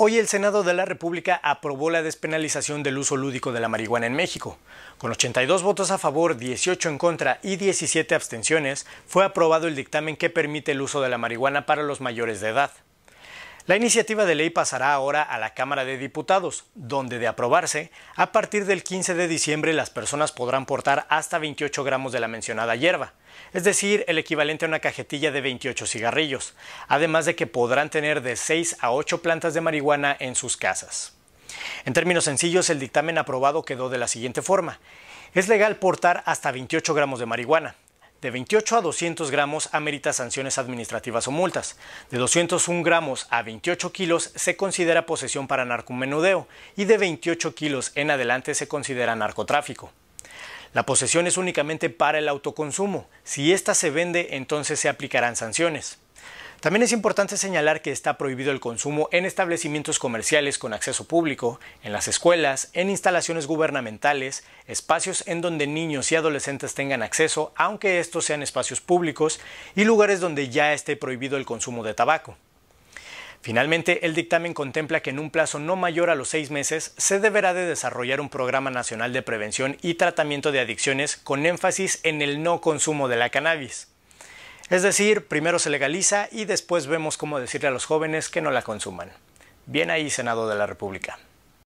Hoy el Senado de la República aprobó la despenalización del uso lúdico de la marihuana en México. Con 82 votos a favor, 18 en contra y 17 abstenciones, fue aprobado el dictamen que permite el uso de la marihuana para los mayores de edad. La iniciativa de ley pasará ahora a la Cámara de Diputados, donde de aprobarse, a partir del 15 de diciembre las personas podrán portar hasta 28 gramos de la mencionada hierba, es decir, el equivalente a una cajetilla de 28 cigarrillos, además de que podrán tener de 6 a 8 plantas de marihuana en sus casas. En términos sencillos, el dictamen aprobado quedó de la siguiente forma. Es legal portar hasta 28 gramos de marihuana, de 28 a 200 gramos amerita sanciones administrativas o multas. De 201 gramos a 28 kilos se considera posesión para narcomenudeo y de 28 kilos en adelante se considera narcotráfico. La posesión es únicamente para el autoconsumo. Si ésta se vende, entonces se aplicarán sanciones. También es importante señalar que está prohibido el consumo en establecimientos comerciales con acceso público, en las escuelas, en instalaciones gubernamentales, espacios en donde niños y adolescentes tengan acceso, aunque estos sean espacios públicos, y lugares donde ya esté prohibido el consumo de tabaco. Finalmente, el dictamen contempla que en un plazo no mayor a los seis meses se deberá de desarrollar un programa nacional de prevención y tratamiento de adicciones con énfasis en el no consumo de la cannabis. Es decir, primero se legaliza y después vemos cómo decirle a los jóvenes que no la consuman. Bien ahí, Senado de la República.